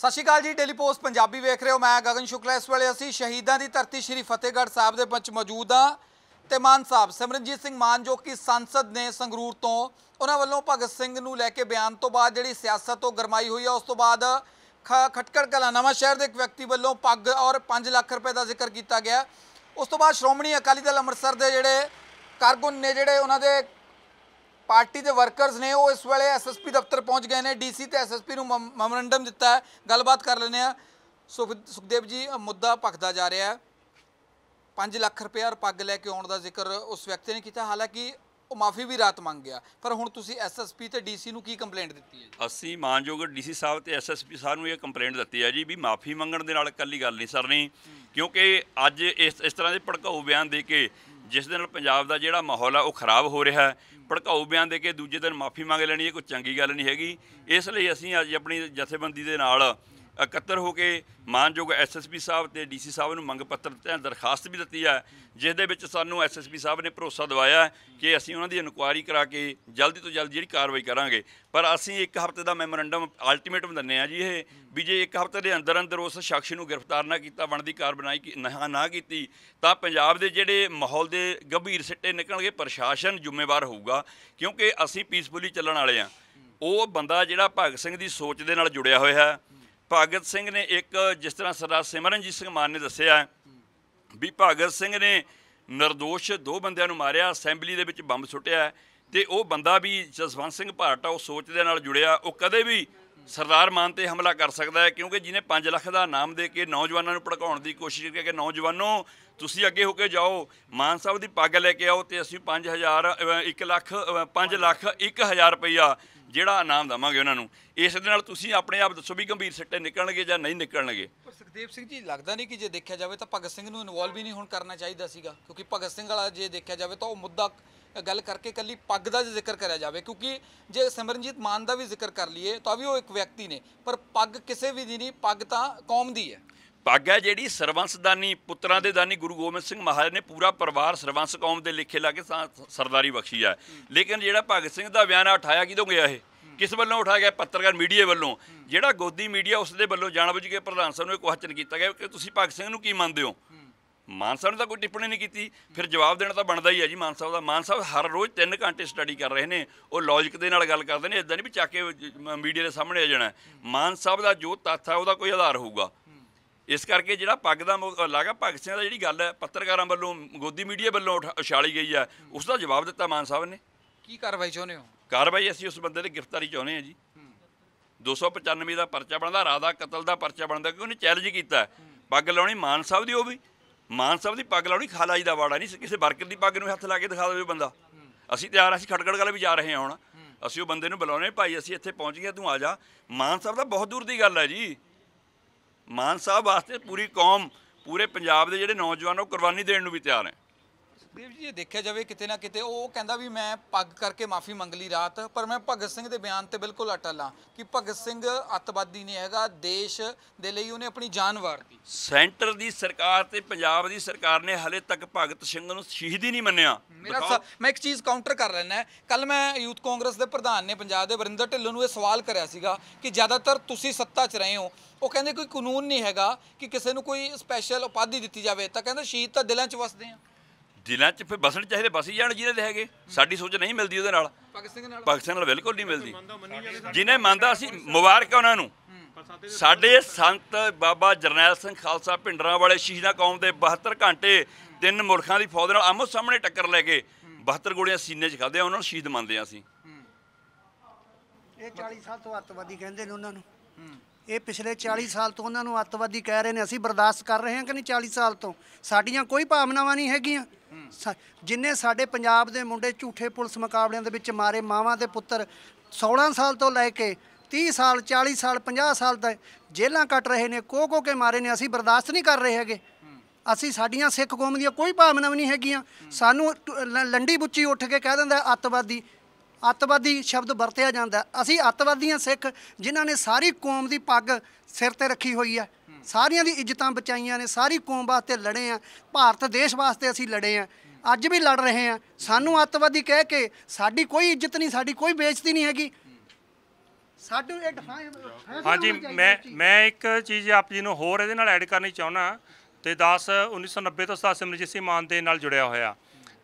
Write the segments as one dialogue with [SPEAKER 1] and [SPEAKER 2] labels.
[SPEAKER 1] ਸਤਿ ਸ਼੍ਰੀ ਅਕਾਲ ਜੀ daily Post Punjabi ਵੇਖ ਰਹੇ ਹੋ ਮੈਂ ਗਗਨ ਸ਼ੁਕਲਾ ਇਸ ਵੇਲੇ ਅਸੀਂ ਸ਼ਹੀਦਾਂ ਦੀ ਧਰਤੀ ਸ਼੍ਰੀ ਫਤਿਹਗੜ੍ਹ ਸਾਹਿਬ ਦੇ ਵਿੱਚ ਮੌਜੂਦ ਆ ਤੇ ਮਾਨ ਸਾਹਿਬ ਸਿਮਰਨਜੀਤ ਸਿੰਘ ਮਾਨ ਜੋ ਕਿ ਸੰਸਦ ਨੇ ਸੰਗਰੂਰ ਤੋਂ ਉਹਨਾਂ ਵੱਲੋਂ ਭਗਤ ਸਿੰਘ ਨੂੰ ਲੈ ਕੇ ਬਿਆਨ ਤੋਂ ਬਾਅਦ ਜਿਹੜੀ ਸਿਆਸਤ ਤੋਂ ਗਰਮਾਈ ਹੋਈ ਆ ਉਸ ਤੋਂ ਬਾਅਦ ਖਟਕੜ ਕਲਾ ਨਵਾਂ ਸ਼ਹਿਰ ਦੇ ਇੱਕ ਵਿਅਕਤੀ ਵੱਲੋਂ ਪੱਗ ਔਰ 5 ਲੱਖ ਰੁਪਏ ਦਾ ਜ਼ਿਕਰ ਕੀਤਾ ਗਿਆ ਉਸ ਤੋਂ ਬਾਅਦ ਸ਼੍ਰੋਮਣੀ ਅਕਾਲੀ ਦਲ ਅੰਮ੍ਰਿਤਸਰ ਦੇ ਜਿਹੜੇ ਕਾਰਗੁਨ ਨੇ ਜਿਹੜੇ ਉਹਨਾਂ ਦੇ ਪਾਰਟੀ ਦੇ ਵਰਕਰਸ ਨੇ ਉਹ ਇਸ ਵੇਲੇ ਐਸਐਸਪੀ ਦਫ਼ਤਰ ਪਹੁੰਚ ਗਏ ਨੇ ਡੀਸੀ ਤੇ ਐਸਐਸਪੀ ਨੂੰ ਮੈਮੋਰੰਡਮ ਦਿੱਤਾ ਹੈ ਗੱਲਬਾਤ ਕਰ ਲੈਨੇ ਆ ਸੁਖਦੇਵ ਜੀ ਮੁੱਦਾ ਭਖਦਾ ਜਾ ਰਿਹਾ ਹੈ 5 ਲੱਖ ਰੁਪਏ ਔਰ ਪੱਗ ਲੈ ਕੇ ਆਉਣ ਦਾ ਜ਼ਿਕਰ ਉਸ ਵਿਅਕਤੀ ਨੇ ਕੀਤਾ ਹਾਲਾਂਕਿ ਉਹ ਮਾਫੀ ਵੀ ਰਾਤ ਮੰਗ ਗਿਆ ਪਰ ਹੁਣ ਤੁਸੀਂ ਐਸਐਸਪੀ ਤੇ ਡੀਸੀ ਨੂੰ ਕੀ ਕੰਪਲੇਂਟ ਦਿੱਤੀ
[SPEAKER 2] ਹੈ ਅਸੀਂ ਮਾਨਯੋਗ ਡੀਸੀ ਸਾਹਿਬ ਤੇ ਐਸਐਸਪੀ ਸਾਹਿਬ ਨੂੰ ਇਹ ਕੰਪਲੇਂਟ ਦਿੱਤੀ ਹੈ ਜੀ ਵੀ ਮਾਫੀ ਮੰਗਣ ਦੇ ਨਾਲ ਇਕੱਲੀ ਗੱਲ ਨਹੀਂ ਸਰ ਨਹੀਂ ਕਿਉਂਕਿ ਅੱਜ ਇਸ ਇਸ ਤਰ੍ਹਾਂ ਦੇ ਭੜਕਾਊ ਬਿਆਨ ਦੇ ਕੇ ਜਿਸ ਦੇ ਨਾਲ ਪੰਜਾਬ ਦਾ ਜਿਹੜਾ ਮਾਹੌਲ ਆ ਉਹ ਖਰਾਬ ਹੋ ਰਿਹਾ ਹੈ ਭੜਕਾਊ ਬਿਆਨ ਦੇ ਕੇ ਦੂਜੇ ਦਿਨ ਮਾਫੀ ਮੰਗ ਲੈਣੀ ਇਹ ਕੋਈ ਚੰਗੀ ਗੱਲ ਨਹੀਂ ਹੈਗੀ ਇਸ ਲਈ ਅਸੀਂ ਅੱਜ ਆਪਣੀ ਜਥੇਬੰਦੀ ਦੇ ਨਾਲ ਇਕੱਤਰ ਹੋ ਕੇ ਮਾਨਯੋਗ ਐਸਐਸਪੀ ਸਾਹਿਬ ਤੇ ਡੀਸੀ ਸਾਹਿਬ ਨੂੰ ਮੰਗ ਪੱਤਰ ਤੇ ਦਰਖਾਸਤ ਵੀ ਦਿੱਤੀ ਹੈ ਜਿਸ ਦੇ ਵਿੱਚ ਸਾਨੂੰ ਐਸਐਸਪੀ ਸਾਹਿਬ ਨੇ ਭਰੋਸਾ ਦਿਵਾਇਆ ਕਿ ਅਸੀਂ ਉਹਨਾਂ ਦੀ ਇਨਕੁਆਇਰੀ ਕਰਾ ਕੇ ਜਲਦੀ ਤੋਂ ਜਲਦੀ ਜਿਹੜੀ ਕਾਰਵਾਈ ਕਰਾਂਗੇ ਪਰ ਅਸੀਂ ਇੱਕ ਹਫ਼ਤੇ ਦਾ ਮੈਮੋਰੰਡਮ ਅਲਟੀਮੇਟਮ ਦਿੰਨੇ ਆ ਜੀ ਇਹ ਵੀ ਜੇ ਇੱਕ ਹਫ਼ਤੇ ਦੇ ਅੰਦਰ ਅੰਦਰ ਉਸ ਸ਼ਖਸ ਨੂੰ ਗ੍ਰਿਫਤਾਰ ਨਾ ਕੀਤਾ ਬਣਦੀ ਕਾਰਵਾਈ ਨਾ ਕੀਤੀ ਤਾਂ ਪੰਜਾਬ ਦੇ ਜਿਹੜੇ ਮਾਹੌਲ ਦੇ ਗੰਭੀਰ ਸਿੱਟੇ ਨਿਕਲਣਗੇ ਪ੍ਰਸ਼ਾਸਨ ਜ਼ਿੰਮੇਵਾਰ ਹੋਊਗਾ ਕਿਉਂਕਿ ਅਸੀਂ ਪੀਸਫੁਲੀ ਚੱਲਣ ਵਾਲੇ ਆ ਉਹ ਬੰਦਾ ਜਿਹੜਾ ਭਗਤ ਸਿੰਘ ਦੀ ਸੋਚ ਦੇ ਨਾਲ ਜੁੜਿਆ ਹੋਇਆ ਹੈ ਭਗਤ ਸਿੰਘ ਨੇ ਇੱਕ ਜਿਸ ਤਰ੍ਹਾਂ ਸਰਦਾਰ ਸਿਮਰਨਜੀਤ ਸਿੰਘ ਮਾਨ ਨੇ ਦੱਸਿਆ ਵੀ ਭਗਤ ਸਿੰਘ ਨੇ ਨਿਰਦੋਸ਼ ਦੋ ਬੰਦਿਆਂ ਨੂੰ ਮਾਰਿਆ ਅਸੈਂਬਲੀ ਦੇ ਵਿੱਚ ਬੰਬ ਸੁੱਟਿਆ ਤੇ ਉਹ ਬੰਦਾ ਵੀ ਜਸਵੰਤ ਸਿੰਘ ਭਾਰਟਾ ਉਹ ਸੋਚ ਦੇ ਨਾਲ ਜੁੜਿਆ ਉਹ ਕਦੇ ਵੀ ਸਰਦਾਰ ਮਾਨ ਤੇ ਹਮਲਾ ਕਰ ਸਕਦਾ ਹੈ ਕਿਉਂਕਿ ਜਿਹਨੇ 5 ਲੱਖ ਦਾ ਨਾਮ ਦੇ ਕੇ ਨੌਜਵਾਨਾਂ ਨੂੰ ਭੜਕਾਉਣ ਦੀ ਕੋਸ਼ਿਸ਼ ਕੀਤੀ ਕਿ ਨੌਜਵਾਨੋ ਤੁਸੀਂ ਅੱਗੇ ਹੋ ਕੇ ਜਾਓ ਮਾਨ ਸਾਹਿਬ ਦੀ ਪੱਗ ਲੈ ਕੇ ਆਓ ਤੇ ਅਸੀਂ 5000 1 ਲੱਖ 5 ਲੱਖ 1000 ਰੁਪਇਆ ਜਿਹੜਾ ਇਨਾਮ ਦਵਾਂਗੇ ਉਹਨਾਂ ਨੂੰ ਇਸ ਦੇ ਨਾਲ ਤੁਸੀਂ ਆਪਣੇ ਆਪ ਦੱਸੋ ਵੀ ਗੰਭੀਰ ਸਿੱਟੇ ਨਿਕਲਣਗੇ ਜਾਂ ਨਹੀਂ ਨਿਕਲਣਗੇ ਪਰ
[SPEAKER 1] ਸੁਖਦੇਵ ਸਿੰਘ ਜੀ ਲੱਗਦਾ ਨਹੀਂ ਕਿ ਜੇ ਦੇਖਿਆ ਜਾਵੇ ਤਾਂ ਭਗਤ ਸਿੰਘ ਨੂੰ ਇਨਵੋਲਵ ਵੀ ਨਹੀਂ ਹੁਣ ਕਰਨਾ ਚਾਹੀਦਾ ਸੀਗਾ ਕਿਉਂਕਿ ਭਗਤ ਸਿੰਘ ਵਾਲਾ ਜੇ ਦੇਖਿਆ ਜਾਵੇ ਤਾਂ ਉਹ ਮੁੱਦਾ ਗੱਲ ਕਰਕੇ ਕੱਲੀ ਪੱਗ ਦਾ ਜ਼ਿਕਰ ਕਰਿਆ ਜਾਵੇ ਕਿਉਂਕਿ ਜੇ ਸਿਮਰਨਜੀਤ ਮਾਨ ਦਾ ਵੀ ਜ਼ਿਕਰ ਕਰ ਲਈਏ ਤਾਂ ਵੀ ਉਹ ਇੱਕ ਵਿਅਕਤੀ ਨੇ ਪਰ ਪੱਗ ਕਿਸੇ ਵੀ ਦੀ ਨਹੀਂ ਪੱਗ ਤਾਂ ਕੌਮ ਦੀ ਹੈ
[SPEAKER 2] ਪੱਗ ਜਿਹੜੀ ਸਰਵੰਸਦਾਨੀ ਪੁੱਤਰਾਂ ਦੇ ਦਾਨੀ ਗੁਰੂ ਗੋਬਿੰਦ ਸਿੰਘ ਮਹਾਰਾਜ ਨੇ ਪੂਰਾ ਪਰਿਵਾਰ ਸਰਵੰਸ ਕੌਮ ਦੇ ਲਿਖੇ ਲਾ ਕੇ ਸਰਦਾਰੀ ਬਖਸ਼ੀ ਆ ਲੇਕਿਨ ਜਿਹੜਾ ਭਗਤ ਸਿੰਘ ਦਾ ਬਿਆਨ ਉਠਾਇਆ ਕਿਦੋਂ ਗਿਆ ਇਹ ਕਿਸ ਵੱਲੋਂ ਉਠਾਇਆ ਗਿਆ ਪੱਤਰਕਾਰ ਮੀਡੀਆ ਵੱਲੋਂ ਜਿਹੜਾ ਗੋਦੀ ਮੀਡੀਆ ਉਸ ਦੇ ਵੱਲੋਂ ਜਾਣਬੁੱਝ ਕੇ ਪ੍ਰਧਾਨ ਸਾਹਿਬ ਨੂੰ ਇਹ ਕੁਐਸਚਨ ਕੀਤਾ ਗਿਆ ਕਿ ਤੁਸੀਂ ਭਗਤ ਸਿੰਘ ਨੂੰ ਕੀ ਮੰਨਦੇ ਹੋ ਮਾਨ ਸਾਹਿਬ ਨੇ ਤਾਂ ਕੋਈ ਟਿੱਪਣੀ ਨਹੀਂ ਕੀਤੀ ਫਿਰ ਜਵਾਬ ਦੇਣਾ ਤਾਂ ਬਣਦਾ ਹੀ ਹੈ ਜੀ ਮਾਨ ਸਾਹਿਬ ਦਾ ਮਾਨ ਸਾਹਿਬ ਹਰ ਰੋਜ਼ 3 ਘੰਟੇ ਸਟੱਡੀ ਕਰ ਰਹੇ ਨੇ ਉਹ ਲੌਜੀਕ ਦੇ ਨਾਲ ਗੱਲ ਕਰਦੇ ਨੇ ਇਦਾਂ ਨਹੀਂ ਵੀ ਚਾਕੇ ਮੀਡੀਆ ਦੇ ਸਾਹਮਣੇ ਆ ਜਾਣਾ ਮਾਨ ਸਾਹਿਬ ਦਾ ਜੋ ਤੱਥ ਹੈ ਉਹਦਾ ਕੋਈ ਆਧਾਰ ਹੋਊਗਾ ਇਸ ਕਰਕੇ ਜਿਹੜਾ ਪੱਗ ਦਾ ਲਾਗਾ ਭਗਤ ਸਿੰਘ ਦਾ ਜਿਹੜੀ ਗੱਲ ਹੈ ਪੱਤਰਕਾਰਾਂ ਵੱਲੋਂ ਗੋਦੀ ਮੀਡੀਆ ਵੱਲੋਂ ਉਛਾਲੀ ਗਈ ਹੈ ਉਸ ਦਾ ਜਵਾਬ ਦਿੱਤਾ ਮਾਨ ਸਾਹਿਬ ਨੇ
[SPEAKER 1] ਕੀ ਕਾਰਵਾਈ ਚਾਹੁੰਦੇ ਹੋ
[SPEAKER 2] ਕਾਰਵਾਈ ਅਸੀਂ ਉਸ ਬੰਦੇ ਦੀ ਗ੍ਰਿਫਤਾਰੀ ਚਾਹੁੰਦੇ ਹਾਂ ਜੀ 295 ਦਾ ਪਰਚਾ ਬਣਦਾ ਰਾਦਾ ਕਤਲ ਦਾ ਪਰਚਾ ਬਣਦਾ ਕਿ ਉਹਨੇ ਚੈਲੰਜ ਕੀਤਾ ਪੱਗ ਲਾਉਣੀ ਮਾਨ ਸਾਹਿਬ ਦੀ ਉਹ ਵੀ ਮਾਨ ਸਾਹਿਬ ਦੀ ਪੱਗ ਲਾਉਣੀ ਖਾਲਾ ਜੀ ਦਾ ਵਾੜਾ ਨਹੀਂ ਕਿਸੇ ਵਰਕਰ ਦੀ ਪੱਗ ਨੂੰ ਹੱਥ ਲਾ ਕੇ ਦਿਖਾ ਦੇ ਬੰਦਾ ਅਸੀਂ ਤਿਆਰ ਅਸੀਂ ਖਟਕੜ ਗਲੇ ਵੀ ਜਾ ਰਹੇ ਹਾਂ ਹੁਣ ਅਸੀਂ ਉਹ ਬੰਦੇ ਨੂੰ ਬੁਲਾਉਣੇ ਭਾਈ ਅਸੀਂ ਇੱਥੇ ਪਹੁੰਚ ਗਏ ਤੂੰ ਆ ਜਾ ਮਾਨ ਸਾਹਿਬ ਦਾ ਬਹੁਤ ਦੂਰ ਦੀ ਗੱਲ ਹੈ ਜੀ ਮਾਨ ਸਾਹਿਬ ਵਾਸਤੇ ਪੂਰੀ ਕੌਮ ਪੂਰੇ ਪੰਜਾਬ ਦੇ ਜਿਹੜੇ ਨੌਜਵਾਨ ਉਹ ਕੁਰਬਾਨੀ ਦੇਣ ਨੂੰ ਵੀ ਤਿਆਰ ਹੈ
[SPEAKER 1] ਦੇਵ ਜੀ ਦੇਖਿਆ ਜਾਵੇ ਕਿਤੇ ਨਾ ਕਿਤੇ ਉਹ ਕਹਿੰਦਾ ਵੀ ਮੈਂ ਪੱਗ ਕਰਕੇ ਮਾਫੀ ਮੰਗ ਲਈ ਰਾਤ ਪਰ ਮੈਂ ਭਗਤ ਸਿੰਘ ਦੇ ਬਿਆਨ ਤੇ ਬਿਲਕੁਲ ਅਟਲ ਕਿ ਭਗਤ ਸਿੰਘ ਅੱਤਵਾਦੀ ਨਹੀਂ ਹੈਗਾ ਦੇਸ਼ ਦੇ ਲਈ ਉਹਨੇ ਆਪਣੀ ਜਾਨ ਵਾਰਤੀ
[SPEAKER 2] ਸੈਂਟਰ ਦੀ ਸਰਕਾਰ ਤੇ ਪੰਜਾਬ ਦੀ ਸਰਕਾਰ ਨੇ ਹਲੇ ਤੱਕ ਭਗਤ ਸਿੰਘ ਨੂੰ ਸ਼ਹੀਦ ਹੀ ਨਹੀਂ ਮੰਨਿਆ
[SPEAKER 1] ਮੈਂ ਇੱਕ ਚੀਜ਼ ਕਾਊਂਟਰ ਕਰ ਲੈਣਾ ਕੱਲ ਮੈਂ ਯੂਥ ਕਾਂਗਰਸ ਦੇ ਪ੍ਰਧਾਨ ਨੇ ਪੰਜਾਬ ਦੇ ਵਰਿੰਦਰ ਢਿੱਲੋਂ ਨੂੰ ਇਹ ਸਵਾਲ ਕਰਿਆ ਸੀਗਾ ਕਿ ਜ਼ਿਆਦਾਤਰ ਤੁਸੀਂ ਸੱਤਾ 'ਚ ਰਹੇ ਹੋ ਉਹ ਕਹਿੰਦੇ ਕੋਈ ਕਾਨੂੰਨ ਨਹੀਂ ਹੈਗਾ ਕਿ ਕਿਸੇ ਨੂੰ ਕੋਈ ਸਪੈਸ਼ਲ ਉਪਾਧੀ ਦਿੱਤੀ ਜਾਵੇ ਤਾਂ ਕਹਿੰਦੇ ਸ਼ਹੀਦ ਤਾਂ ਦਿਲਾਂ 'ਚ ਵਸਦੇ ਆ
[SPEAKER 2] ਦਿਲਾਂ 'ਚ ਫੇ ਬਸਣ ਚਾਹੀਦੇ ਬਸੀ ਜਾਣ ਜਿਹਦੇ ਦੇ ਹੈਗੇ ਸਾਡੀ ਸੋਚ ਨਹੀਂ ਮਿਲਦੀ ਉਹਦੇ ਨਾਲ ਪਾਕਿਸਤਾਨ ਨਾਲ ਪਾਕਿਸਤਾਨ ਨਾਲ ਬਿਲਕੁਲ ਨਹੀਂ ਮਿਲਦੀ ਜਿਹਨੇ ਮੰਨਦਾ ਸੀ ਮੁਬਾਰਕ ਹੈ ਉਹਨਾਂ ਨੂੰ ਸਾਡੇ ਸੰਤ ਬਾਬਾ ਜਰਨੈਲ ਸਿੰਘ ਖਾਲਸਾ ਭਿੰਡਰਾਂ ਵਾਲੇ ਸ਼ਹੀਦਾਂ ਕੌਮ ਦੇ 72 ਘੰਟੇ ਤਿੰਨ ਮੁਲਕਾਂ ਦੀ ਫੌਜ ਨਾਲ ਆਮੋ ਸਾਹਮਣੇ ਟੱਕਰ ਲੈ ਕੇ 72 ਗੋਲੀਆਂ ਸੀਨੇ 'ਚ ਖਾਦੇ ਉਹਨਾਂ ਨੂੰ ਸ਼ਹੀਦ ਮੰਨਦੇ ਆ ਅਸੀਂ
[SPEAKER 3] ਇਹ 40 ਸਾਲ ਤੋਂ ਅੱਤਵਾਦੀ ਕਹਿੰਦੇ ਨੇ ਉਹਨਾਂ ਨੂੰ ਇਹ ਪਿਛਲੇ 40 ਸਾਲ ਤੋਂ ਉਹਨਾਂ ਨੂੰ ਅੱਤਵਾਦੀ ਕਹਿ ਰਹੇ ਨੇ ਅਸੀਂ ਬਰਦਾਸ਼ਤ ਕਰ ਰਹੇ ਹਾਂ ਕਿ ਨਹੀਂ 40 ਸਾਲ ਤੋਂ ਸਾਡੀਆਂ ਕੋਈ ਭਾਵਨਾਵਾਂ ਨਹੀਂ ਹੈਗੀਆਂ ਜਿੰਨੇ ਸਾਡੇ ਪੰਜਾਬ ਦੇ ਮੁੰਡੇ ਝੂਠੇ ਪੁਲਿਸ ਮੁਕਾਬਲਿਆਂ ਦੇ ਵਿੱਚ ਮਾਰੇ ਮਾਵਾਂ ਦੇ ਪੁੱਤਰ 16 ਸਾਲ ਤੋਂ ਲੈ ਕੇ 30 ਸਾਲ 40 ਸਾਲ 50 ਸਾਲ ਤੱਕ ਜੇਲਾਂ ਕੱਟ ਰਹੇ ਨੇ ਕੋ ਕੋ ਕੇ ਮਾਰੇ ਨੇ ਅਸੀਂ ਬਰਦਾਸ਼ਤ ਨਹੀਂ ਕਰ ਰਹੇ ਹੈਗੇ ਅਸੀਂ ਸਾਡੀਆਂ ਸਿੱਖ ਕੌਮ ਦੀਆਂ ਕੋਈ ਭਾਵਨਾਵਾਂ ਨਹੀਂ ਹੈਗੀਆਂ ਸਾਨੂੰ ਲੰਡੀ ਬੁੱਚੀ ਉੱਠ ਕੇ ਕਹਿ ਦਿੰਦਾ ਅੱਤਵਾਦੀ ਅੱਤਵਾਦੀ ਸ਼ਬਦ ਵਰਤਿਆ ਜਾਂਦਾ ਅਸੀਂ ਅੱਤਵਾਦੀਆਂ ਸਿੱਖ ਜਿਨ੍ਹਾਂ ਨੇ ਸਾਰੀ ਕੌਮ ਦੀ ਪੱਗ ਸਿਰ ਤੇ ਰੱਖੀ ਹੋਈ ਹੈ ਸਾਰਿਆਂ ਦੀ ਇੱਜ਼ਤਾਂ ਬਚਾਈਆਂ ਨੇ ਸਾਰੀ ਕੌਮ ਵਾਸਤੇ ਲੜੇ ਆ ਭਾਰਤ ਦੇਸ਼ ਵਾਸਤੇ ਅਸੀਂ ਲੜੇ ਆ ਅੱਜ ਵੀ ਲੜ ਰਹੇ ਆ ਸਾਨੂੰ ਅੱਤਵਾਦੀ ਕਹਿ ਕੇ ਸਾਡੀ ਕੋਈ ਇੱਜ਼ਤ ਨਹੀਂ ਸਾਡੀ ਕੋਈ ਬੇਇੱਜ਼ਤੀ ਨਹੀਂ ਹੈਗੀ ਸਾਡੂ ਇਹ ਹਾਂਜੀ ਮੈਂ
[SPEAKER 4] ਮੈਂ ਇੱਕ ਚੀਜ਼ ਆਪ ਜੀ ਨੂੰ ਹੋਰ ਇਹਦੇ ਨਾਲ ਐਡ ਕਰਨੀ ਚਾਹੁੰਦਾ ਤੇ 10 1990 ਤੋਂ 17 ਸਿਮਰਜੀਤ ਸਿੰਘ ਮਾਨ ਦੇ ਨਾਲ ਜੁੜਿਆ ਹੋਇਆ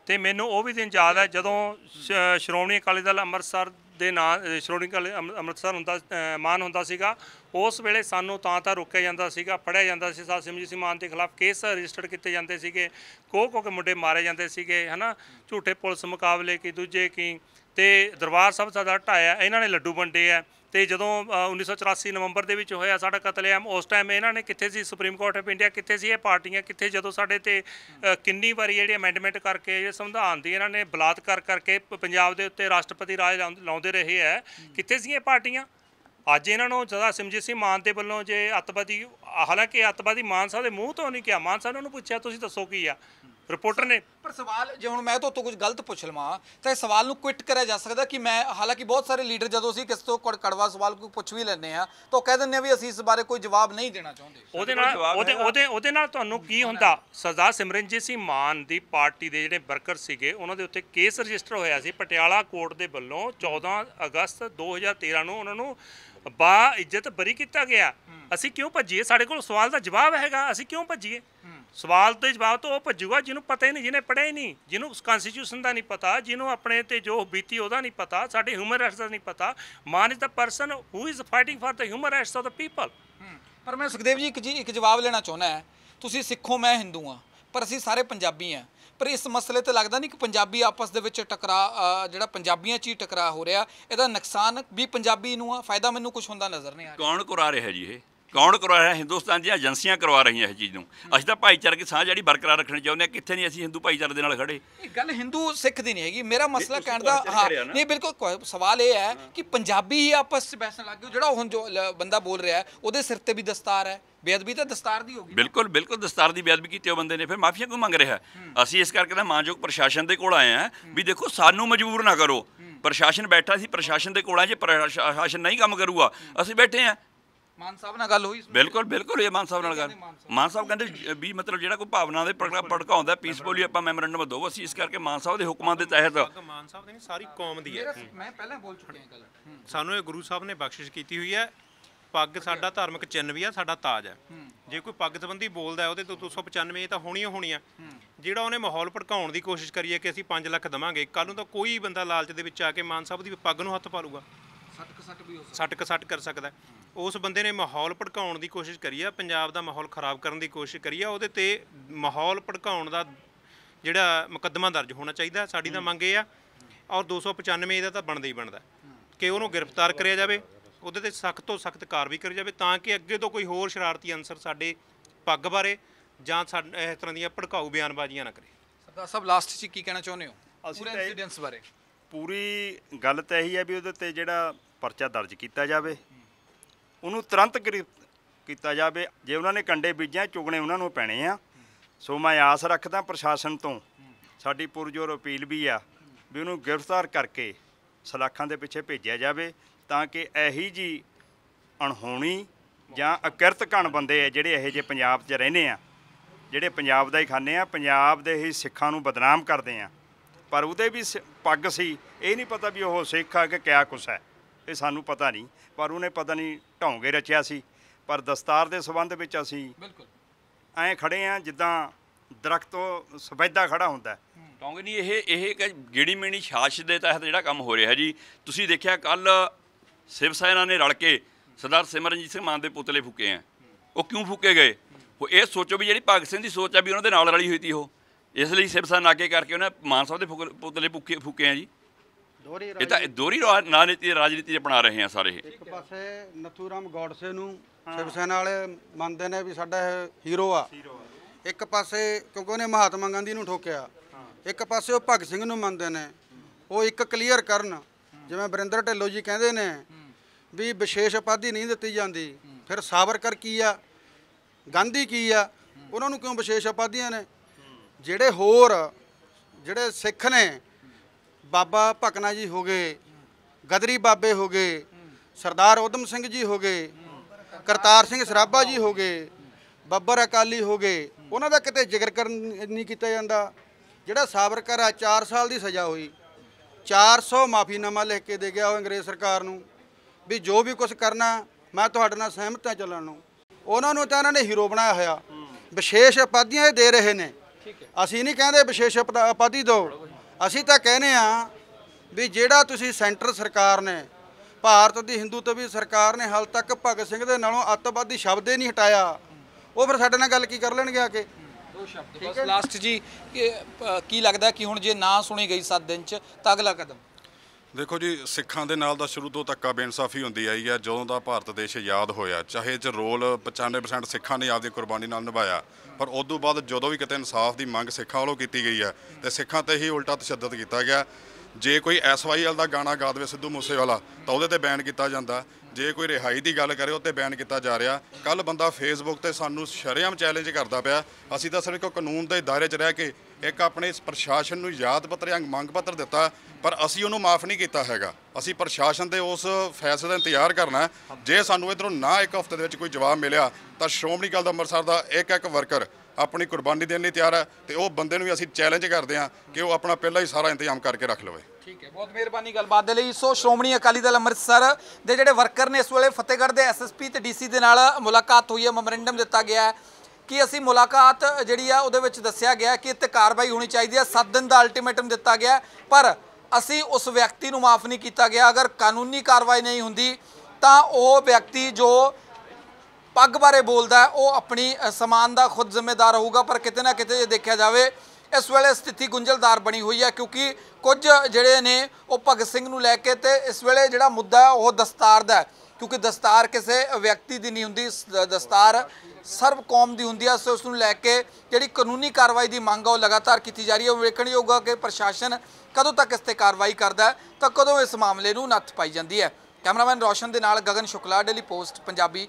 [SPEAKER 4] ਤੇ ਮੈਨੂੰ ਉਹ ਵੀ ਦਿਨ ਯਾਦ ਹੈ ਜਦੋਂ ਸ਼੍ਰੋਮਣੀ ਅਕਾਲੀ ਦਲ ਅੰਮ੍ਰਿਤਸਰ ਦੇ ਨਾਂ ਸ਼੍ਰੋਮਣੀ ਅਕਾਲੀ ਅੰਮ੍ਰਿਤਸਰ ਹੁੰਦਾ ਮਾਨ ਹੁੰਦਾ ਸੀਗਾ ਉਸ ਵੇਲੇ ਸਾਨੂੰ ਤਾਂ ਤਾਂ ਰੋਕਿਆ ਜਾਂਦਾ ਸੀਗਾ ਫੜਿਆ ਜਾਂਦਾ ਸੀ ਸਿੰਘ ਜੀ ਸਿਮਾਨ ਦੇ ਖਿਲਾਫ ਕੇਸ ਰਜਿਸਟਰ ਕੀਤੇ ਜਾਂਦੇ ਸੀਗੇ ਕੋ ਕੋ ਕੇ ਮੁੰਡੇ ਮਾਰੇ ਜਾਂਦੇ ਸੀਗੇ ਹਨਾ ਝੂਠੇ ਪੁਲਿਸ ਮੁਕਾਬਲੇ ਕੀ ਦੂਜੇ ਕੀ ਤੇ ਦਰਬਾਰ ਸਾਹਿਬ ਸਾਡਾ ਢਾਇਆ ਇਹਨਾਂ ਨੇ ਲੱਡੂ ਵੰਡੇ ਆ ਤੇ ਜਦੋਂ 1984 ਨਵੰਬਰ ਦੇ ਵਿੱਚ ਹੋਇਆ ਸਾਡਾ ਕਤਲੇਆਮ ਉਸ ਟਾਈਮ ਇਹਨਾਂ ਨੇ ਕਿੱਥੇ ਸੀ ਸੁਪਰੀਮ ਕੋਰਟ ਆਫ ਇੰਡੀਆ ਕਿੱਥੇ ਸੀ ਇਹ ਪਾਰਟੀਆਂ ਕਿੱਥੇ ਜਦੋਂ ਸਾਡੇ ਤੇ ਕਿੰਨੀ ਵਾਰੀ ਜਿਹੜੀ ਅਮੈਂਡਮੈਂਟ ਕਰਕੇ ਇਹ ਸੰਵਿਧਾਨ ਦੀ ਇਹਨਾਂ ਨੇ ਬਲਾਤਕਾਰ ਕਰਕੇ ਪੰਜਾਬ ਦੇ ਉੱਤੇ ਰਾਸ਼ਟਰਪਤੀ ਰਾਜ ਲਾਉਂਦੇ ਰਹੇ ਹੈ ਕਿੱਥੇ ਸੀ ਇਹ ਪਾਰਟੀਆਂ ਅੱਜ ਇਹਨਾਂ ਨੂੰ ਜਦਾ ਸਿਮਜੀਤ ਸਿੰਘ ਮਾਨ ਦੇ ਵੱਲੋਂ ਜੇ ਅਤਵਾਦੀ ਹਾਲਾਂਕਿ ਅਤਵਾਦੀ ਮਾਨ ਸਾਹਿਬ ਦੇ ਮੂੰਹ ਤੋਂ ਨਹੀਂ ਕਿਹਾ ਮਾਨ ਸਾਹਿਬ ਨੇ ਉਹਨੂੰ ਪੁੱਛਿਆ ਤੁਸੀਂ ਦੱਸੋ ਕੀ ਆ ਰਿਪੋਰਟਰ ਨੇ ਪਰ ਸਵਾਲ ਜੇ ਹੁਣ ਮੈਂ ਤੋਂ ਕੁਝ ਗਲਤ
[SPEAKER 1] ਪੁੱਛ ਲਵਾਂ ਤਾਂ ਇਹ ਸਵਾਲ ਨੂੰ ਕੁਇਟ ਕਰਿਆ ਜਾ ਸਕਦਾ ਕਿ ਮੈਂ ਹਾਲਾਂਕਿ ਬਹੁਤ ਸਾਰੇ ਲੀਡਰ ਜਦੋਂ ਅਸੀਂ ਕਿਸ ਤੋਂ ਕੜਵਾ ਸਵਾਲ ਕੋਈ ਪੁੱਛ ਵੀ ਲੈਂਦੇ ਆ ਤਾਂ ਕਹਿ ਦਿੰਦੇ ਆ ਵੀ ਅਸੀਂ ਇਸ ਬਾਰੇ ਕੋਈ ਜਵਾਬ ਨਹੀਂ ਦੇਣਾ ਚਾਹੁੰਦੇ ਉਹਦੇ ਨਾਲ ਉਹਦੇ ਉਹਦੇ
[SPEAKER 4] ਉਹਦੇ ਨਾਲ ਤੁਹਾਨੂੰ ਕੀ ਹੁੰਦਾ ਸਰਦਾਰ ਸਿਮਰਨਜੀਤ ਸਿੰਘ ਮਾਨ ਦੀ ਪਾਰਟੀ ਦੇ ਜਿਹੜੇ ਵਰਕਰ ਸੀਗੇ ਉਹਨਾਂ ਦੇ ਉੱਤੇ ਕੇਸ ਰਜਿਸਟਰ ਹੋਇਆ ਸੀ ਪਟਿਆਲਾ ਕੋਰਟ ਦੇ ਵੱਲੋਂ 14 ਅਗਸਤ 2013 ਨੂੰ ਉਹਨਾਂ ਨੂੰ ਬਾ ਇੱਜ਼ਤ ਬਰੀ ਕੀਤਾ ਗਿਆ ਅਸੀਂ ਕਿਉਂ ਭੱਜੀਏ ਸਾਡੇ ਕੋਲ ਸਵਾਲ ਦਾ ਜਵਾਬ ਹੈਗਾ ਅਸੀਂ ਕਿਉਂ ਭੱਜੀਏ ਸਵਾਲ ਤੇ ਜਵਾਬ ਤੋਂ ਉਹ ਭੱਜੂਗਾ ਜਿਹਨੂੰ ਪਤਾ ਹੀ ਨਹੀਂ ਜਿਹਨੇ ਪੜਿਆ ਹੀ ਨਹੀਂ ਜਿਹਨੂੰ ਕਨਸਟੀਟਿਊਸ਼ਨ ਦਾ ਨਹੀਂ ਪਤਾ ਜਿਹਨੂੰ ਆਪਣੇ ਤੇ ਜੋ ਬੀਤੀ ਉਹਦਾ ਨਹੀਂ ਪਤਾ ਸਾਡੇ ਹਿਊਮਨ ਰਾਈਟਸ ਦਾ ਨਹੀਂ ਪਤਾ Mann is the person who is fighting for the human rights of the people ਪਰ ਮੈਂ ਸੁਖਦੇਵ ਜੀ ਇੱਕ ਜੀ ਇੱਕ ਜਵਾਬ ਲੈਣਾ ਚਾਹੁੰਦਾ ਹੈ
[SPEAKER 1] ਤੁਸੀਂ ਸਿੱਖੋ ਮੈਂ ਹਿੰਦੂ ਆ ਪਰ ਅਸੀਂ ਸਾਰੇ ਪੰਜਾਬੀ ਆ ਪਰ ਇਸ ਮਸਲੇ ਤੇ ਲੱਗਦਾ ਨਹੀਂ ਕਿ ਪੰਜਾਬੀ ਆਪਸ ਦੇ ਵਿੱਚ ਟਕਰਾ ਜਿਹੜਾ ਪੰਜਾਬੀਆਂ 'ਚ ਹੀ ਟਕਰਾ ਹੋ ਰਿਹਾ ਇਹਦਾ ਨੁਕਸਾਨ ਵੀ ਪੰਜਾਬੀ ਨੂੰ ਆ ਫਾਇਦਾ ਮੈਨੂੰ ਕੁਝ ਹੁੰਦਾ ਨਜ਼ਰ ਨਹੀਂ ਆ
[SPEAKER 2] ਰਿਹਾ ਕੌਣ ਕਰਾ ਰਿਹਾ ਜੀ ਇਹ ਕੌਣ ਕਰਵਾ ਰਿਹਾ ਹਿੰਦੁਸਤਾਨ ਦੀਆਂ ਏਜੰਸੀਆਂ ਕਰਵਾ ਰਹੀਆਂ ਇਸ ਚੀਜ਼ ਨੂੰ ਅਸੀਂ ਤਾਂ ਭਾਈਚਾਰਕ ਸਾਂਝ ਜਿਹੜੀ ਬਰਕਰਾਰ ਰੱਖਣੀ ਚਾਹੁੰਦੇ ਆ ਕਿੱਥੇ ਨਹੀਂ ਅਸੀਂ ਹਿੰਦੂ ਭਾਈਚਾਰੇ ਦੇ ਨਾਲ ਖੜੇ
[SPEAKER 1] ਇਹ ਗੱਲ ਹਿੰਦੂ ਸਿੱਖ ਦੀ ਨਹੀਂ ਹੈਗੀ ਮੇਰਾ ਮਸਲਾ ਕਹਿਣ ਦਾ ਹਾਂ ਨਹੀਂ ਬਿਲਕੁਲ ਸਵਾਲ ਇਹ ਹੈ ਕਿ ਪੰਜਾਬੀ ਹੀ ਆਪਸ ਵਿੱਚ ਬਹਿਸਣ ਲੱਗ ਗਏ ਜਿਹੜਾ ਹੁਣ ਜੋ ਬੰਦਾ ਬੋਲ ਰਿਹਾ ਉਹਦੇ ਸਿਰ ਤੇ ਵੀ ਦਸਤਾਰ ਹੈ ਬੇਅਦਬੀ ਤਾਂ ਦਸਤਾਰ ਦੀ ਹੋਗੀ
[SPEAKER 2] ਬਿਲਕੁਲ ਬਿਲਕੁਲ ਦਸਤਾਰ ਦੀ ਬੇਅਦਬੀ ਕੀਤੀ ਉਹ ਬੰਦੇ ਨੇ ਫਿਰ ਮਾਫੀਆ ਕਿਉਂ ਮੰਗ ਰਿਹਾ ਅਸੀਂ ਇਸ ਕਰਕੇ ਤਾਂ ਮਾਨਯੋਗ ਪ੍ਰਸ਼ਾਸਨ ਦੇ ਕੋਲ ਆਏ ਆ ਵੀ ਦੇਖੋ ਸਾਨੂੰ ਮਜਬੂਰ ਨਾ ਕਰੋ ਪ੍ਰਸ਼ਾਸਨ ਬੈਠਾ ਸੀ ਪ੍ਰਸ਼ਾਸਨ ਦੇ ਕੋਲਾਂ ਜੇ ਪ੍ਰਸ਼ਾਸਨ ਨਹੀਂ ਕੰਮ ਕਰੂਗਾ ਅਸੀਂ ਬੈਠੇ ਆ
[SPEAKER 1] ਮਾਨ ਸਾਹਿਬ ਨਾਲ ਗੱਲ ਹੋਈ
[SPEAKER 2] ਬਿਲਕੁਲ ਬਿਲਕੁਲ ਇਹ ਮਾਨ ਸਾਹਿਬ ਨਾਲ ਗੱਲ ਮਾਨ ਸਾਹਿਬ ਕਹਿੰਦੇ ਵੀ ਮਤਲਬ ਜਿਹੜਾ ਕੋਈ ਭਾਵਨਾ ਦੇ ਭੜਕਾਉਂਦਾ ਪੀਸਫੁਲੀ ਆਪਾਂ ਮੈਮੋਰੈਂਡਮ ਦੋ ਅਸੀਂ ਇਸ ਕਰਕੇ ਮਾਨ ਸਾਹਿਬ ਦੇ ਹੁਕਮਾਂ ਦੇ ਤਹਿਤ
[SPEAKER 4] ਮਾਨ ਸਾਹਿਬ ਨੇ ਸਾਰੀ ਕੌਮ ਦੀ ਹੈ ਮੈਂ ਪਹਿਲਾਂ ਬੋਲ ਚੁੱਕਿਆ ਗੱਲ ਸਾਨੂੰ ਇਹ ਗੁਰੂ ਸਾਹਿਬ ਨੇ ਬਖਸ਼ਿਸ਼ ਕੀਤੀ ਹੋਈ ਹੈ ਪੱਗ ਸਾਡਾ ਧਾਰਮਿਕ ਚਿੰਨ ਵੀ ਆ ਸਾਡਾ ਤਾਜ ਹੈ ਜੇ ਕੋਈ ਪੱਗ ਸੰਬੰਧੀ ਬੋਲਦਾ ਉਹਦੇ ਤੋਂ 295 ਤਾਂ ਹੋਣੀ ਹੀ ਹੋਣੀ ਆ ਜਿਹੜਾ ਉਹਨੇ ਮਾਹੌਲ ਭੜਕਾਉਣ ਦੀ ਕੋਸ਼ਿਸ਼ ਕਰੀ ਹੈ ਕਿ ਅਸੀਂ 5 ਲੱਖ ਦਵਾਂਗੇ ਕੱਲ ਨੂੰ ਤਾਂ ਕੋਈ ਬੰਦਾ ਲਾਲਚ ਦੇ ਵਿੱਚ ਆ ਕੇ ਮਾਨ ਸਾਹਿਬ ਦੀ ਪੱਗ ਨੂੰ ਹੱਥ ਪਾ ਲੂਗਾ ਸੱਟ ਵੀ ਹੋ ਸਕਦਾ ਸੱਟ ਕਰ ਸਕਦਾ ਉਸ ਬੰਦੇ ਨੇ ਮਾਹੌਲ ਭੜਕਾਉਣ ਦੀ ਕੋਸ਼ਿਸ਼ ਕਰੀ ਆ ਪੰਜਾਬ ਦਾ ਮਾਹੌਲ ਖਰਾਬ ਕਰਨ ਦੀ ਕੋਸ਼ਿਸ਼ ਕਰੀ ਆ ਉਹਦੇ ਤੇ ਮਾਹੌਲ ਭੜਕਾਉਣ ਦਾ ਜਿਹੜਾ ਮੁਕੱਦਮਾ ਦਰਜ ਹੋਣਾ ਚਾਹੀਦਾ ਸਾਡੀ ਤਾਂ ਮੰਗ ਇਹ ਆ ਔਰ 295 ਇਹਦਾ ਤਾਂ ਬਣਦਾ ਹੀ ਬਣਦਾ ਕਿ ਉਹਨੂੰ ਗ੍ਰਿਫਤਾਰ ਕਰਿਆ ਜਾਵੇ ਉਹਦੇ ਤੇ ਸਖਤ ਤੋਂ ਸਖਤ ਕਾਰਵਾਈ ਕਰੀ ਜਾਵੇ ਤਾਂ ਕਿ ਅੱਗੇ ਤੋਂ ਕੋਈ ਹੋਰ ਸ਼ਰਾਰਤੀ ਅੰਸਰ ਸਾਡੇ ਪੱਗ ਬਾਰੇ ਜਾਂ ਇਸ ਤਰ੍ਹਾਂ ਦੀਆਂ ਭੜਕਾਊ ਬਿਆਨਬਾਜ਼ੀਆਂ ਨਾ ਕਰੇ ਸਰਦਾਰ ਸਾਹਿਬ ਲਾਸਟ 'ਚ ਕੀ ਕਹਿਣਾ ਚਾਹੁੰਦੇ
[SPEAKER 1] ਹੋ ਅਸੀਂ ਪੂਰੇ ਇਨਸੀਡੈਂਟਸ ਬਾਰੇ
[SPEAKER 2] ਪੂਰੀ ਗੱਲ ਤਾਂ ਇਹੀ ਹੈ ਵੀ ਉਹਦੇ ਤੇ ਜਿਹੜਾ ਪਰਚਾ ਦਰਜ ਕੀਤਾ ਜਾਵੇ ਉਹਨੂੰ ਤੁਰੰਤ ਕੀਤਾ ਜਾਵੇ ਜੇ ਉਹਨਾਂ ਨੇ ਕੰਡੇ ਬੀਜਿਆ ਚੁਗਣੇ ਉਹਨਾਂ ਨੂੰ ਪੈਣੇ ਆ ਸੋ ਮੈਂ ਆਸ ਰੱਖਦਾ ਪ੍ਰਸ਼ਾਸਨ ਤੋਂ ਸਾਡੀ ਪੁਰਜੋਰ ਅਪੀਲ ਵੀ ਆ ਵੀ ਉਹਨੂੰ ਗ੍ਰਿਫਤਾਰ ਕਰਕੇ ਸਲਾਖਾਂ ਦੇ ਪਿੱਛੇ ਭੇਜਿਆ ਜਾਵੇ ਤਾਂ ਕਿ ਇਹੀ ਜੀ ਅਣਹੋਣੀ ਜਾਂ ਅਕਿਰਤ ਕਣ ਬੰਦੇ ਆ ਜਿਹੜੇ ਇਹੋ ਜੇ ਪੰਜਾਬ 'ਚ ਰਹਿੰਦੇ ਆ ਜਿਹੜੇ ਪੰਜਾਬ ਦਾ ਹੀ ਖਾਨੇ ਆ ਪੰਜਾਬ ਦੇ ਹੀ ਸਿੱਖਾਂ ਨੂੰ ਬਦਨਾਮ ਕਰਦੇ ਆ ਪਰ ਉਹਦੇ ਵੀ ਪੱਗ ਸੀ ਇਹ ਨਹੀਂ ਪਤਾ ਵੀ ਉਹ ਸਿੱਖ ਆ ਕਿ ਕਿਆ ਕੁਛ ਹੈ ਇਹ ਸਾਨੂੰ ਪਤਾ ਨਹੀਂ ਪਰ ਉਹਨੇ ਪਤਾ ਨਹੀਂ ਢੌਂਗੇ ਰਚਿਆ ਸੀ ਪਰ ਦਸਤਾਰ ਦੇ ਸਬੰਧ ਵਿੱਚ ਅਸੀਂ ਬਿਲਕੁਲ ਐ ਖੜੇ ਆ ਜਿੱਦਾਂ ਤੋਂ ਸਫੈਦਾ ਖੜਾ ਹੁੰਦਾ ਢੌਂਗੇ ਨਹੀਂ ਇਹ ਇਹ ਇੱਕ ਜਿਹੜੀ ਮੇਣੀ ਸ਼ਾਸ਼ ਦੇ ਤਹਿਤ ਜਿਹੜਾ ਕੰਮ ਹੋ ਰਿਹਾ ਜੀ ਤੁਸੀਂ ਦੇਖਿਆ ਕੱਲ ਸਿਵ ਸੈਨਾ ਨੇ ਰਲ ਕੇ ਸਰਦਾਰ ਸਿਮਰਨਜੀਤ ਸਿੰਘ ਮਾਨ ਦੇ ਪੁਤਲੇ ਫੂਕੇ ਆ ਉਹ ਕਿਉਂ ਫੂਕੇ ਗਏ ਉਹ ਇਹ ਸੋਚੋ ਵੀ ਜਿਹੜੀ ਭਗਤ ਸਿੰਘ ਦੀ ਸੋਚ ਆ ਵੀ ਉਹਨਾਂ ਦੇ ਨਾਲ ਰਲੀ ਹੋਈ ਸੀ ਉਹ ਇਸ ਲਈ ਸਿਵ ਸੈਨਾ ਅੱਗੇ ਕਰਕੇ ਉਹਨਾਂ ਮਾਨ ਸਾਹਿਬ ਦੇ ਪੁਤਲੇ ਫੂਕੇ ਫੂਕੇ ਆ ਜੀ ਇਹ ਤਾਂ ਦੋਹਰੀ ਰਾਜਨੀਤੀ ਰਾਜਨੀਤੀ ਬਣਾ ਰਹੇ ਆ ਸਾਰੇ ਇੱਕ
[SPEAKER 3] ਪਾਸੇ ਨਥੂਰਾਮ ਗੌਡਸੇ ਨੂੰ ਸ਼ਿਵ ਸੈਨਾ ਵਾਲੇ ਮੰਨਦੇ ਨੇ ਵੀ ਸਾਡਾ ਇਹ ਹੀਰੋ ਆ ਇੱਕ ਪਾਸੇ ਕਿਉਂਕਿ ਉਹਨੇ ਮਹਾਤਮਾ ਗਾਂਧੀ ਨੂੰ ਠੋਕਿਆ ਇੱਕ ਪਾਸੇ ਉਹ ਭਗਤ ਸਿੰਘ ਨੂੰ ਮੰਨਦੇ ਨੇ ਉਹ ਇੱਕ ਕਲੀਅਰ ਕਰਨ ਜਿਵੇਂ ਬਰਿੰਦਰ ਢਿੱਲੋ ਜੀ ਕਹਿੰਦੇ ਨੇ ਵੀ ਵਿਸ਼ੇਸ਼ ਉਪਾਧੀ ਨਹੀਂ ਦਿੱਤੀ ਜਾਂਦੀ ਫਿਰ ਸਾਵਰਕਰ ਕੀ ਆ ਗਾਂਧੀ ਕੀ ਆ ਉਹਨਾਂ ਨੂੰ ਕਿਉਂ ਵਿਸ਼ੇਸ਼ ਉਪਾਧੀਆਂ ਨੇ ਜਿਹੜੇ ਹੋਰ ਜਿਹੜੇ ਸਿੱਖ ਨੇ ਬਾਬਾ ਭਕਨਾ ਜੀ ਹੋ ਗਏ ਗਦਰੀ ਬਾਬੇ ਹੋ ਗਏ ਸਰਦਾਰ ਉਦਮ ਸਿੰਘ ਜੀ ਹੋ ਗਏ ਕਰਤਾਰ ਸਿੰਘ ਸਰਾਭਾ ਜੀ ਹੋ ਗਏ ਬੱਬਰ ਅਕਾਲੀ ਹੋ ਗਏ ਉਹਨਾਂ ਦਾ ਕਿਤੇ ਜ਼ਿਕਰ ਕਰਨ ਨਹੀਂ ਕੀਤਾ ਜਾਂਦਾ ਜਿਹੜਾ ਸਾਬਰਕਰ ਆ 4 ਸਾਲ ਦੀ ਸਜ਼ਾ ਹੋਈ 400 ਮਾਫੀਨਾਮਾ ਲਿਖ ਕੇ ਦੇ ਗਿਆ ਉਹ ਅੰਗਰੇਜ਼ ਸਰਕਾਰ ਨੂੰ ਵੀ ਜੋ ਵੀ ਕੁਝ ਕਰਨਾ ਮੈਂ ਤੁਹਾਡੇ ਨਾਲ ਸਹਿਮਤ ਹਾਂ ਚੱਲਣ ਨੂੰ ਉਹਨਾਂ ਨੂੰ ਤਾਂ ਇਹਨਾਂ ਨੇ ਹੀਰੋ ਬਣਾਇਆ ਹੋਇਆ ਵਿਸ਼ੇਸ਼ ਉਪਾਧੀਆਂ ਇਹ ਦੇ ਰਹੇ ਨੇ ਅਸੀਂ ਨਹੀਂ ਕਹਿੰਦੇ ਵਿਸ਼ੇਸ਼ ਉਪਾਧੀ ਦਿਓ ਅਸੀਂ ਤਾਂ ਕਹਿੰਦੇ ਆ ਵੀ ਜਿਹੜਾ ਤੁਸੀਂ ਸੈਂਟਰ ਸਰਕਾਰ ਨੇ ਭਾਰਤ ਦੀ ਹਿੰਦੂਤਵੀ ਸਰਕਾਰ ਨੇ ਹਾਲ ਤੱਕ ਭਗਤ ਸਿੰਘ ਦੇ ਨਾਲੋਂ ਅੱਤਵਾਦੀ ਸ਼ਬਦ ਹੀ ਨਹੀਂ ਹਟਾਇਆ ਉਹ ਫਿਰ ਸਾਡੇ ਨਾਲ ਗੱਲ ਕੀ ਕਰ ਲੈਣਗੇ
[SPEAKER 1] ਆ ਕੇ ਦੋ ਸ਼ਬਦ ਬਸ ਲਾਸਟ ਜੀ ਕੀ ਲੱਗਦਾ ਕਿ ਹੁਣ ਜੇ ਨਾ ਸੁਣੀ ਗਈ 7 ਦਿਨ ਚ ਤਾਂ ਅਗਲਾ ਕਦਮ
[SPEAKER 3] ਦੇਖੋ ਜੀ ਸਿੱਖਾਂ ਦੇ ਨਾਲ ਦਾ ਸ਼ੁਰੂ ਤੋਂ ਤੱਕਾ ਬੇਇਨਸਾਫੀ ਹੁੰਦੀ ਆਈ ਹੈ ਜਦੋਂ ਦਾ ਭਾਰਤ ਦੇਸ਼ ਆਜ਼ਾਦ ਹੋਇਆ ਚਾਹੇ ਚ ਰੋਲ 95% ਸਿੱਖਾਂ ਨੇ ਆਪਦੀ ਕੁਰਬਾਨੀ ਨਾਲ ਨਿਭਾਇਆ ਪਰ ਉਸ ਤੋਂ ਬਾਅਦ ਜਦੋਂ ਵੀ ਕਿਤੇ ਇਨਸਾਫ ਦੀ ਮੰਗ ਸਿੱਖਾਂ ਵੱਲੋਂ ਕੀਤੀ ਗਈ ਹੈ ਤੇ ਸਿੱਖਾਂ ਤੇ ਹੀ ਉਲਟਾ ਤਸ਼ੱਦਦ ਕੀਤਾ ਗਿਆ ਜੇ ਕੋਈ ਐਸਵਾਈਐਲ ਦਾ ਗਾਣਾ ਗਾ ਦੇਵੇ ਸਿੱਧੂ ਮੂਸੇਵਾਲਾ ਤਾਂ ਉਹਦੇ ਤੇ ਬੈਨ ਕੀਤਾ ਜਾਂਦਾ ਜੇ ਕੋਈ ਰਿਹਾਈ ਦੀ ਗੱਲ ਕਰੇ ਉੱਤੇ ਬੈਨ ਕੀਤਾ ਜਾ ਰਿਹਾ ਕੱਲ ਬੰਦਾ ਫੇਸਬੁੱਕ ਤੇ ਸਾਨੂੰ ਸ਼ਰਿਆਮ ਚੈਲੰਜ ਕਰਦਾ ਪਿਆ ਅਸੀਂ ਤਾਂ ਸਿਰਫ ਇੱਕ ਕਾਨੂੰਨ ਦੇ ਦਾਇਰੇ 'ਚ ਰਹਿ ਕੇ ਇੱਕ ਆਪਣੇ ਇਸ ਪ੍ਰਸ਼ਾਸਨ ਨੂੰ ਯਾਦ ਪੱਤਰ ਜਾਂ ਮੰਗ ਪੱਤਰ ਦਿੱਤਾ ਪਰ ਅਸੀਂ ਉਹਨੂੰ ਮਾਫ ਨਹੀਂ ਕੀਤਾ ਹੈਗਾ ਅਸੀਂ ਪ੍ਰਸ਼ਾਸਨ ਦੇ ਉਸ ਫੈਸਲੇ ਦਾ ਇੰਤਜ਼ਾਰ ਕਰਨਾ ਜੇ ਸਾਨੂੰ ਇਧਰੋਂ ਨਾ ਇੱਕ ਹਫ਼ਤੇ ਦੇ ਵਿੱਚ ਕੋਈ ਜਵਾਬ ਮਿਲਿਆ ਤਾਂ ਸ਼੍ਰੋਮਣੀ ਅਕਾਲੀ ਦਾ ਅੰਮ੍ਰਿਤਸਰ ਦਾ ਇੱਕ ਇੱਕ ਵਰਕਰ ਆਪਣੀ ਕੁਰਬਾਨੀ ਦੇਣ ਲਈ ਤਿਆਰ ਹੈ ਤੇ ਉਹ ਬੰਦੇ ਨੂੰ ਵੀ ਅਸੀਂ ਚੈਲੰਜ ਕਰਦੇ ਹਾਂ ਕਿ ਉਹ ਆਪਣਾ ਪਹਿਲਾਂ ਹੀ ਸਾਰਾ ਇੰਤਜ਼ਾਮ ਕਰਕੇ ਰੱਖ ਲਵੇ
[SPEAKER 1] ਠੀਕ ਹੈ ਬਹੁਤ ਮਿਹਰਬਾਨੀ ਗੱਲਬਾਤ ਦੇ ਲਈ ਸੋ ਸ਼੍ਰੋਮਣੀ ਅਕਾਲੀ ਦਲ ਅੰਮ੍ਰਿਤਸਰ ਦੇ ਜਿਹੜੇ ਵਰਕਰ ਨੇ ਇਸ ਵੇਲੇ ਫਤਿਹਗੜ੍ਹ ਦੇ ਐਸਐਸਪੀ ਤੇ ਡੀਸੀ ਦੇ ਨਾਲ ਮੁਲਾਕਾਤ ਹੋਈ ਹੈ ਮੈਮੋਰੈਂਡਮ ਦਿੱਤਾ ਗਿਆ ਹੈ ਕਿ ਅਸੀਂ ਮੁਲਾਕਾਤ ਜਿਹੜੀ ਆ ਉਹਦੇ ਵਿੱਚ ਦੱਸਿਆ ਗਿਆ ਕਿ ਇੱਥੇ ਕਾਰਵਾਈ ਹੋਣੀ ਚਾਹੀਦੀ ਹੈ 7 ਦਿਨ ਦਾ ਅਲਟੀਮੇਟਮ ਦਿੱਤਾ ਗਿਆ ਪਰ ਅਸੀਂ ਉਸ ਵਿਅਕਤੀ ਨੂੰ ਮਾਫ ਨਹੀਂ ਕੀਤਾ ਗਿਆ ਅਗਰ ਕਾਨੂੰਨੀ ਕਾਰਵਾਈ ਨਹੀਂ ਹੁੰਦੀ ਤਾਂ ਉਹ ਵਿਅਕਤੀ ਜੋ ਪੱਗ ਬਾਰੇ ਬੋਲਦਾ ਉਹ ਆਪਣੀ ਸਮਾਨ ਦਾ ਖੁਦ ਜ਼ਿੰਮੇਦਾਰ ਹੋਊਗਾ ਪਰ ਕਿਤੇ ਨਾ ਕਿਤੇ ਜੇ ਦੇਖਿਆ ਜਾਵੇ ਇਸ ਵੇਲੇ ਸਥਿਤੀ ਗੁੰਝਲਦਾਰ ਬਣੀ ਹੋਈ ਹੈ ਕਿਉਂਕਿ ਕੁਝ ਜਿਹੜੇ ਨੇ ਉਹ ਭਗਤ ਸਿੰਘ ਨੂੰ ਲੈ ਕੇ ਤੇ ਇਸ ਵੇਲੇ ਜਿਹੜਾ ਮੁੱਦਾ ਉਹ ਦਸਤਾਰ ਦਾ ਕਿਉਂਕਿ ਦਸਤਾਰ ਕਿਸੇ ਵਿਅਕਤੀ ਦੀ ਨਹੀਂ ਹੁੰਦੀ ਦਸਤਾਰ ਸਰਵ ਕੌਮ ਦੀ ਹੁੰਦੀ ਹੈ ਸੋ ਉਸ ਨੂੰ ਲੈ ਕੇ ਜਿਹੜੀ ਕਾਨੂੰਨੀ ਕਾਰਵਾਈ ਦੀ ਮੰਗ ਉਹ ਲਗਾਤਾਰ ਕੀਤੀ ਜਾ ਰਹੀ ਹੈ ਵੇਖਣ ਯੋਗਾ ਕਿ ਪ੍ਰਸ਼ਾਸਨ ਕਦੋਂ ਤੱਕ ਇਸ ਤੇ ਕਾਰਵਾਈ ਕਰਦਾ ਤਾਂ ਕਦੋਂ ਇਸ ਮਾਮਲੇ ਨੂੰ ਨੱਥ ਪਾਈ ਜਾਂਦੀ ਹੈ ਕੈਮਰਾਮੈਨ ਰੋਸ਼ਨ ਦੇ ਨਾਲ ਗगन ਸ਼ੁਕਲਾ ਡੇਲੀ ਪੋਸਟ ਪੰਜਾਬੀ